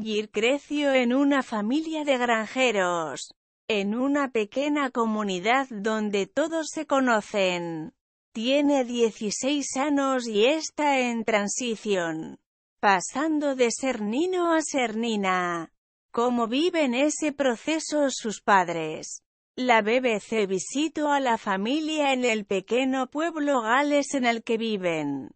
Gir creció en una familia de granjeros, en una pequeña comunidad donde todos se conocen. Tiene 16 años y está en transición, pasando de ser nino a ser nina. ¿Cómo viven ese proceso sus padres? La BBC visitó a la familia en el pequeño pueblo Gales en el que viven.